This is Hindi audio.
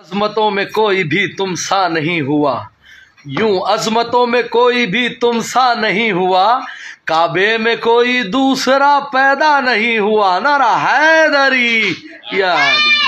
अजमतों में कोई भी तुम सा नहीं हुआ यूं अजमतों में कोई भी तुम सा नहीं हुआ काबे में कोई दूसरा पैदा नहीं हुआ नारा हैदरी यारी